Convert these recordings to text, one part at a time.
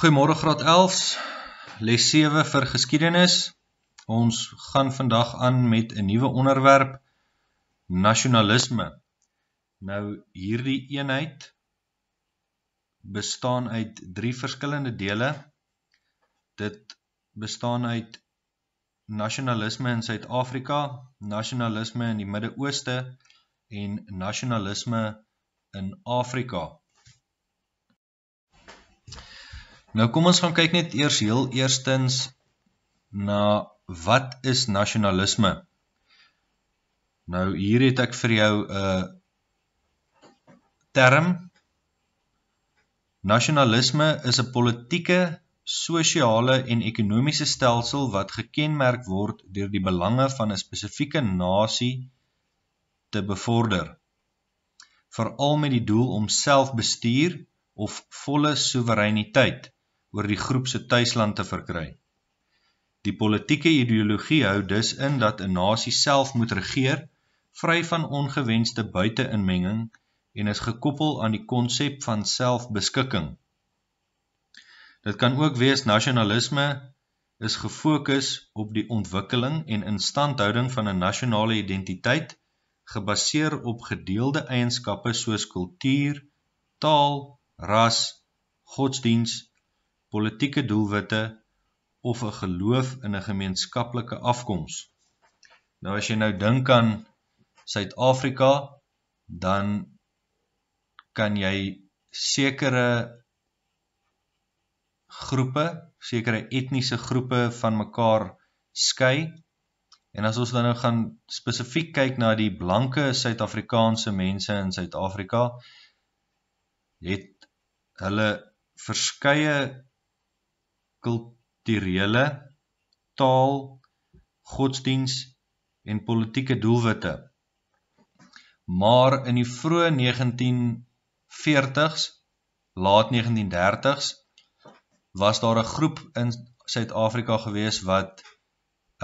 Goeiemôre Graad 11s. Les 7 vir geskiedenis. Ons gaan vandag aan met 'n nuwe onderwerp: nasionalisme. Nou hierdie eenheid bestaan uit drie verskillende dele. Dit bestaan uit nasionalisme in Suid-Afrika, nasionalisme in die Midde-Ooste en nasionalisme in Afrika. Nou kom ons gaan kyk net eers heel eerstens na wat is nasionalisme? Nou hier het ek vir jou 'n uh, eh, term Nasionalisme is 'n politieke, sosiale en ekonomiese stelsel wat gekenmerk word deur die belange van 'n spesifieke nasie te bevorder, veral met die doel om selfbestuur of volle soewereiniteit oor die groep se tuisland te verkry. Die politieke ideologie hou dus in dat 'n nasie self moet regeer, vry van ongewenste buite-inmenging en is gekoppel aan die konsep van selfbeskikking. Dit kan ook wees nasionalisme is gefokus op die ontwikkeling en instandhouding van 'n nasionale identiteit gebaseer op gedeelde eienskappe soos kultuur, taal, ras, godsdiens politieke doelwitte of 'n geloof in 'n gemeenskaplike afkoms. Nou as jy nou dink aan Suid-Afrika, dan kan jy sekere groepe, sekere etniese groepe van mekaar skei. En as ons dan nou gaan spesifiek kyk na die blanke Suid-Afrikaanse mense in Suid-Afrika, het hulle verskeie kulturele, taal, godsdiens en politieke doelwitte. Maar in die vroeë 1940s, laat 1930s was daar 'n groep in Suid-Afrika gewees wat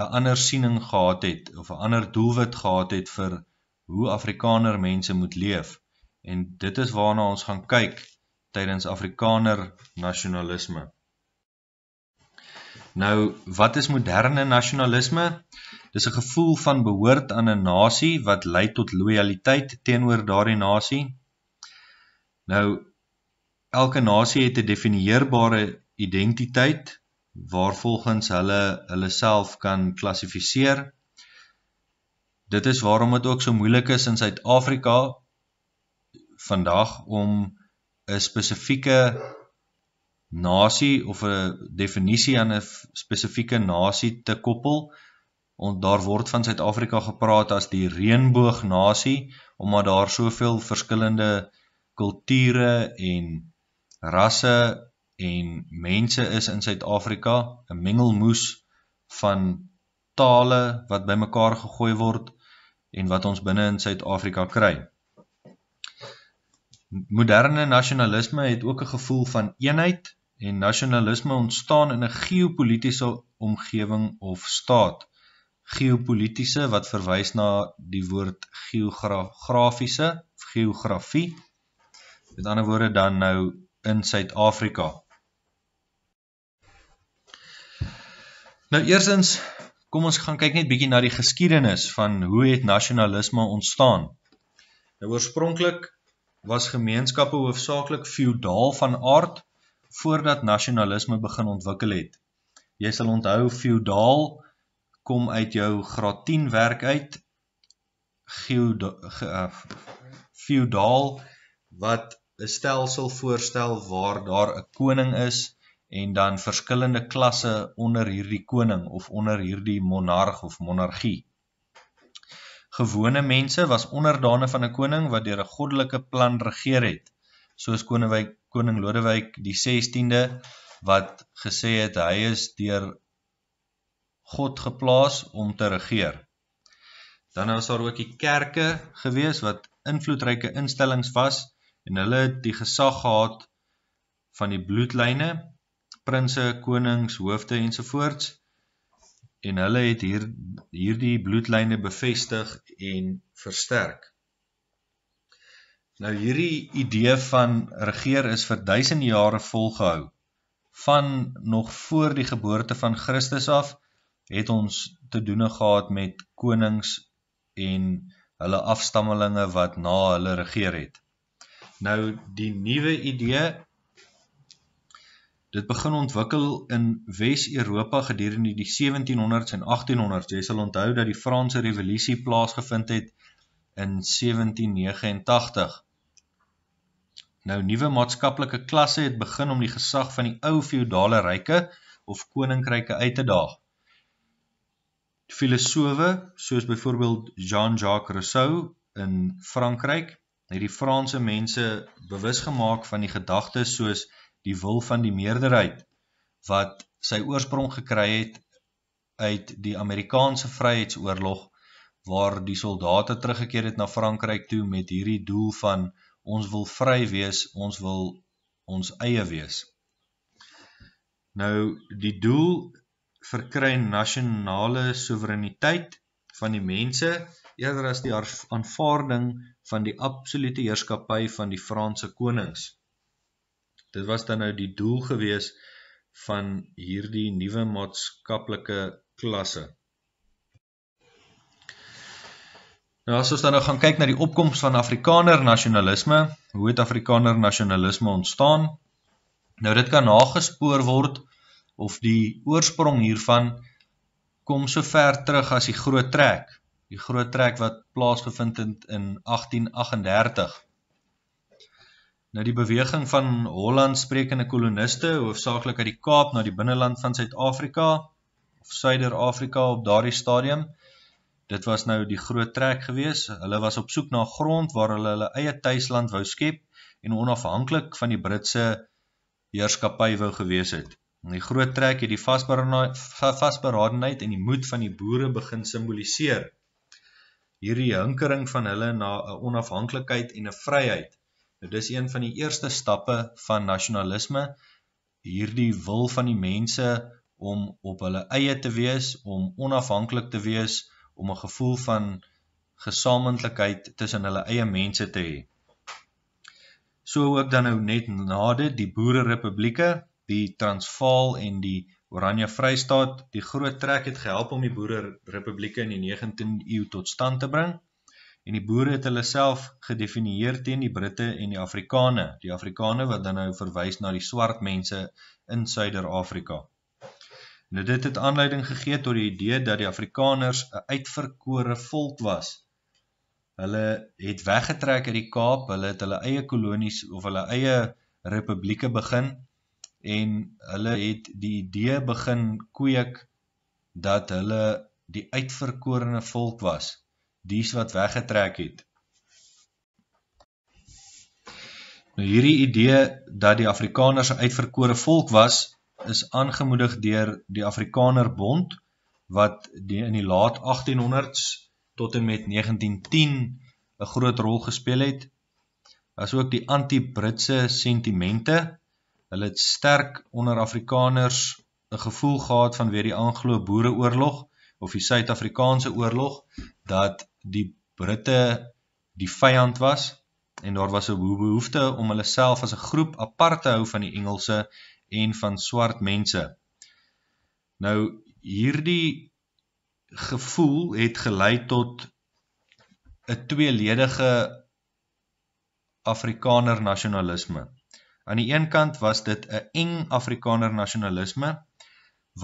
'n ander siening gehad het of 'n ander doelwit gehad het vir hoe Afrikaner mense moet leef. En dit is waarna ons gaan kyk tydens Afrikaner nasionalisme. Nou, wat is moderne nasionalisme? Dis 'n gevoel van behoort aan 'n nasie wat lei tot lojaliteit teenoor daardie nasie. Nou, elke nasie het 'n definieerbare identiteit waarvolgens hulle hulle self kan klassifiseer. Dit is waarom dit ook so moeilik is in Suid-Afrika vandag om 'n spesifieke nasie of 'n definisie aan 'n spesifieke nasie te koppel. Ons daar word van Suid-Afrika gepraat as die reënboognasie omdat daar soveel verskillende kulture en rasse en mense is in Suid-Afrika, 'n mengelmoes van tale wat bymekaar gegooi word en wat ons binne in Suid-Afrika kry. Moderne nasionalisme het ook 'n gevoel van eenheid en nasionalisme ontstaan in 'n geopolitiese omgewing of staat. Geopolitiese wat verwys na die woord geografiese, geografie. Met ander woorde dan nou in Suid-Afrika. Nou eersins, kom ons gaan kyk net bietjie na die geskiedenis van hoe het nasionalisme ontstaan. Nou oorspronklik was gemeenskappe hoofsaaklik feodaal van aard voordat nasionalisme begin ontwikkel het. Jy sal onthou feudaal kom uit jou graad 10 werk uit. Eh, feudaal wat 'n stelsel voorstel waar daar 'n koning is en dan verskillende klasse onder hierdie koning of onder hierdie monarg of monargie. Gewone mense was onderdane van 'n koning wat deur 'n goddelike plan regeer het, soos koning koning Lodewijk die 16de wat gesê het hy is deur God geplaas om te regeer. Dan was daar ook die kerke gewees wat invloedryke instellings was en hulle het die gesag gehad van die bloedlyne, prinses, konings, hoofde ensovoorts en hulle het hier hierdie bloedlyne bevestig en versterk. Nou hierdie idee van regeer is vir duisende jare volgehou. Van nog voor die geboorte van Christus af het ons te doen gehad met konings en hulle afstammelinge wat na hulle regeer het. Nou die nuwe idee dit begin ontwikkel in Wes-Europa gedurende die 1700s en 1800s. Jy sal onthou dat die Franse Revolusie plaasgevind het in 1789 Nou nuwe maatskaplike klasse het begin om die gesag van die ou feodale rykke of koninkryke uit te daag. Filosowe soos byvoorbeeld Jean-Jacques Rousseau in Frankryk het die Franse mense bewus gemaak van die gedagtes soos die wil van die meerderheid wat sy oorsprong gekry het uit die Amerikaanse Vryheidsoorlog waar die soldate teruggekeer het na Frankryk toe met hierdie doel van Ons wil vry wees, ons wil ons eie wees. Nou die doel verkry nasionale soewereiniteit van die mense eerder as die aanvaarding van die absolute heerskappy van die Franse konings. Dit was dan nou die doel gewees van hierdie nuwe maatskaplike klasse. Nou as ons dan nou gaan kyk na die opkoms van Afrikaner nasionalisme, hoe het Afrikaner nasionalisme ontstaan? Nou dit kan nagespoor word of die oorsprong hiervan kom so ver terug as die Groot Trek. Die Groot Trek wat plaasgevind het in 1838. Nou die beweging van Hollandsprekende koloniste, hoofsaaklik uit die Kaap na die binneland van Suid-Afrika of Suider-Afrika op daardie stadium Dit was nou die groot trek geweest. Hulle was op soek na grond waar hulle hulle eie tuisland wou skep en onafhanklik van die Britse heerskappy wou gewees het. En die groot trek het die vasberadenheid en die moed van die boere begin simboliseer. Hierdie hinkering van hulle na 'n onafhanklikheid en 'n vryheid. Nou, Dit is een van die eerste stappe van nasionalisme, hierdie wil van die mense om op hulle eie te wees, om onafhanklik te wees, om 'n gevoel van gesamentlikheid tussen hulle eie mense te hê. So ook dan nou net na dit die Boere Republieke, die Transvaal en die Oranje Vrystaat, die groot trek het gehelp om die Boere Republieke in die 19de eeu tot stand te bring en die boere het hulle self gedefinieer teen die Britte en die Afrikane, die Afrikane wat dan nou verwys na die swart mense in Suider-Afrika. Nou dit het aanleiding gegee tot die idee dat die Afrikaners 'n uitverkore volk was. Hulle het weggetrek uit die Kaap, hulle het hulle eie kolonies of hulle eie republieke begin en hulle het die idee begin kweek dat hulle die uitverkorene volk was, dies wat weggetrek het. Nou hierdie idee dat die Afrikaners 'n uitverkore volk was, is aangemoedig deur die Afrikaner Bond wat die in die laat 1800s tot en met 1910 'n groot rol gespeel het. As ook die anti-Britse sentimente. Hulle het sterk onder Afrikaners 'n gevoel gehad van weer die Anglo-Boereoorlog of die Suid-Afrikaanse oorlog dat die Britte die vyand was en daar was 'n behoefte om hulle self as 'n groep apart te hou van die Engelse en van swart mense. Nou hierdie gevoel het gelei tot 'n tweeledige Afrikaner nasionalisme. Aan die een kant was dit 'n eng Afrikaner nasionalisme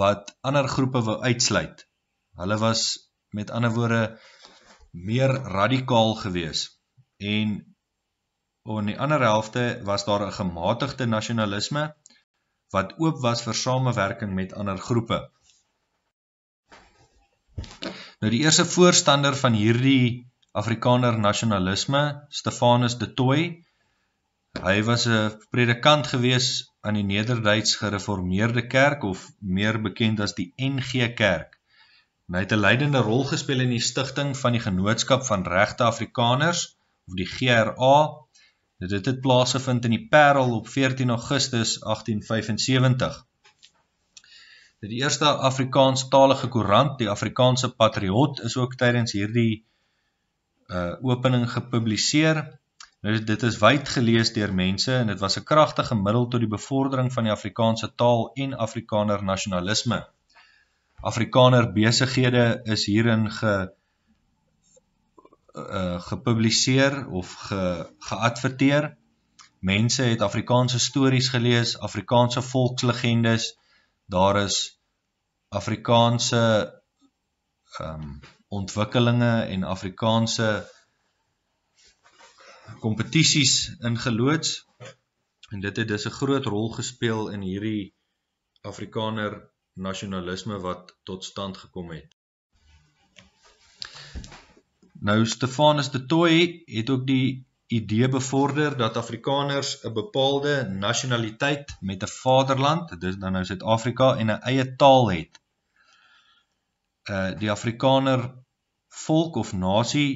wat ander groepe wou uitsluit. Hulle was met ander woorde meer radikaal geweest en op die ander helfte was daar 'n gematigde nasionalisme wat oop was vir samewerking met ander groepe. Nou die eerste voorstander van hierdie Afrikaner nasionalisme, Stefanus de Tooy, hy was 'n predikant gewees aan die Nederduits Gereformeerde Kerk of meer bekend as die NG Kerk. En hy het 'n leidende rol gespeel in die stigting van die Genootskap van Regte Afrikaners of die GRA Dit het plaasgevind in die Perel op 14 Augustus 1875. Dit die eerste Afrikaans-talige korant, die Afrikaanse Patriot, is ook tydens hierdie uh, opening gepubliseer. Nou, dit is wijd gelees dier mense en dit was een krachtige middel tot die bevordering van die Afrikaanse taal en Afrikaner nationalisme. Afrikaner besighede is hierin gepubliseer Eh, gepubliseer of ge geadverteer. Mense het Afrikaanse stories gelees, Afrikaanse volkslegendes. Daar is Afrikaanse ehm um, ontwikkelinge en Afrikaanse kompetisies ingeloods. En dit het dus 'n groot rol gespeel in hierdie Afrikaner nasionalisme wat tot stand gekom het. Nou Stefanus de Tooi het ook die idee bevorder dat Afrikaners 'n bepaalde nasionaliteit met 'n vaderland, dit is dan nou Suid-Afrika en 'n eie taal het. Uh die Afrikaner volk of nasie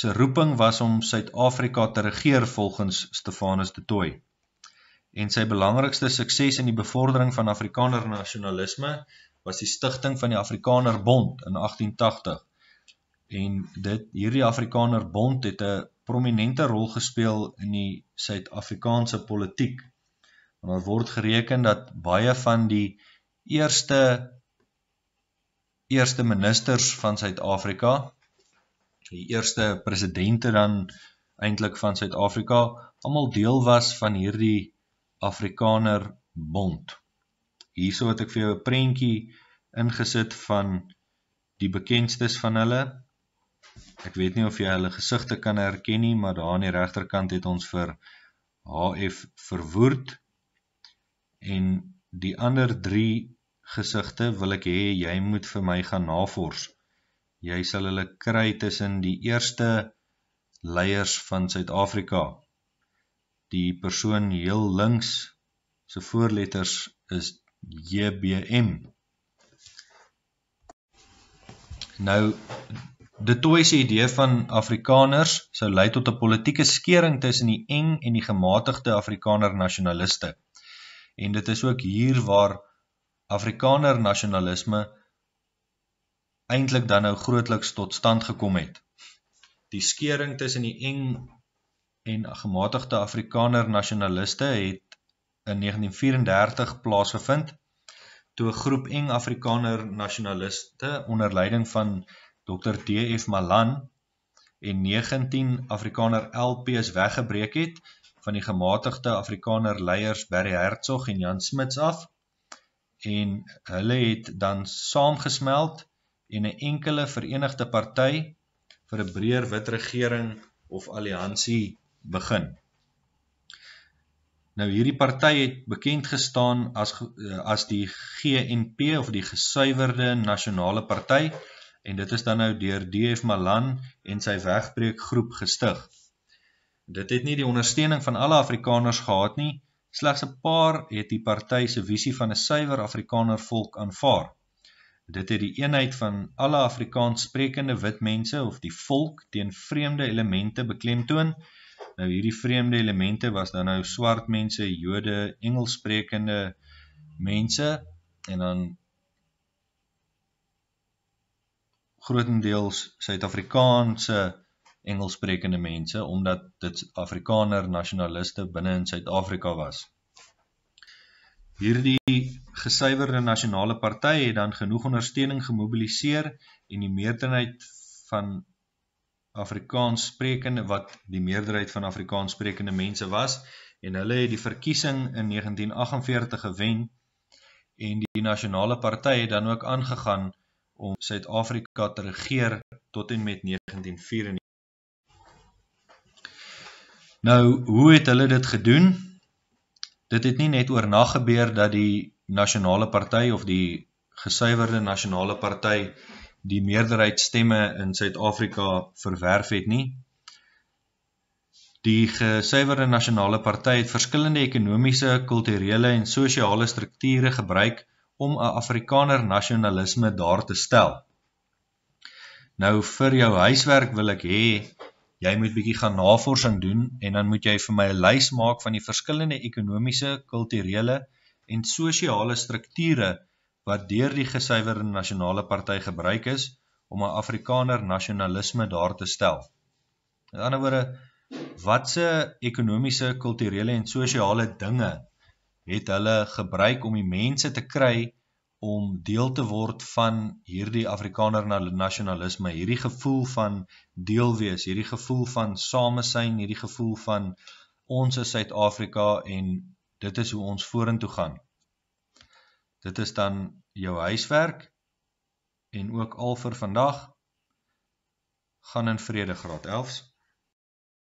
se roeping was om Suid-Afrika te regeer volgens Stefanus de Tooi. En sy belangrikste sukses in die bevordering van Afrikaner nasionalisme was die stigting van die Afrikaner Bond in 1880 en dit hierdie Afrikaner Bond het 'n prominente rol gespeel in die Suid-Afrikaanse politiek. Want daar word gereken dat baie van die eerste eerste ministers van Suid-Afrika, die eerste presidente dan eintlik van Suid-Afrika, almal deel was van hierdie Afrikaner Bond. Hierso het ek vir jou 'n prentjie ingesit van die bekendstes van hulle. Ek weet nie of jy hulle gesigte kan herken nie, maar daar aan die regterkant het ons vir HF verwoerd en die ander 3 gesigte wil ek hê jy moet vir my gaan navors. Jy sal hulle kry tussen die eerste leiers van Suid-Afrika. Die persoon heel links se voorletters is JBM. Nou De Tooise idee van Afrikaners sou lei tot 'n politieke skeuring tussen die eng en die gematigde Afrikaner nasionaliste. En dit is ook hier waar Afrikaner nasionalisme eintlik dan nou grootliks tot stand gekom het. Die skeuring tussen die eng en gematigde Afrikaner nasionaliste het in 1934 plaasgevind toe 'n groep eng Afrikaner nasionaliste onder leiding van Dr DF Malan en 19 Afrikaner LPs weggebreek het van die gematigde Afrikaner leiers Barry Hertsog en Jan Smits af en hulle het dan saamgesmeld en 'n enkele verenigde party vir 'n breër wit regering of alliansie begin. Nou hierdie party het bekend gestaan as eh, as die GNP of die gesuiwerde nasionale party en dit is dan nou deur DF Malan en sy wegbreekgroep gestig. Dit het nie die ondersteuning van alle Afrikaners gehad nie, slegs 'n paar het die party se visie van 'n suiwer Afrikaner volk aanvaar. Dit het die eenheid van alle Afrikaanssprekende wit mense of die volk teen vreemde elemente beklemtoon. Nou hierdie vreemde elemente was dan nou swart mense, Jode, Engelssprekende mense en dan grootendeels Suid-Afrikaanse Engelssprekende mense omdat dit Afrikaner nasionaliste binne in Suid-Afrika was. Hierdie gesuiwerde nasionale party het dan genoeg ondersteuning gemobiliseer en die meerderheid van Afrikaans sprekende wat die meerderheid van Afrikaans sprekende mense was en hulle het die verkiesing in 1948 gewen en die nasionale party het dan ook aangegaan om Suid-Afrika te regeer tot en met 1994. Nou, hoe het hulle dit gedoen? Dit het nie net oornag gebeur dat die nasionale party of die gesuiwerde nasionale party die meerderheid stemme in Suid-Afrika verwerf het nie. Die gesuiwerde nasionale party het verskillende ekonomiese, kulturele en sosiale strukture gebruik om 'n Afrikaner nasionalisme daar te stel. Nou vir jou huiswerk wil ek hê jy moet bietjie gaan navorsing doen en dan moet jy vir my 'n lys maak van die verskillende ekonomiese, kulturele en sosiale strukture wat deur die gesuiwerde nasionale party gebruik is om 'n Afrikaner nasionalisme daar te stel. In ander woorde, watse ekonomiese, kulturele en sosiale dinge het hulle gebruik om die mense te kry om deel te word van hierdie Afrikaner nasionalisme, hierdie gevoel van deel wees, hierdie gevoel van samesyn, hierdie gevoel van ons is Suid-Afrika en dit is hoe ons vorentoe gaan. Dit is dan jou huiswerk en ook al vir vandag gaan in vrede graad 11s.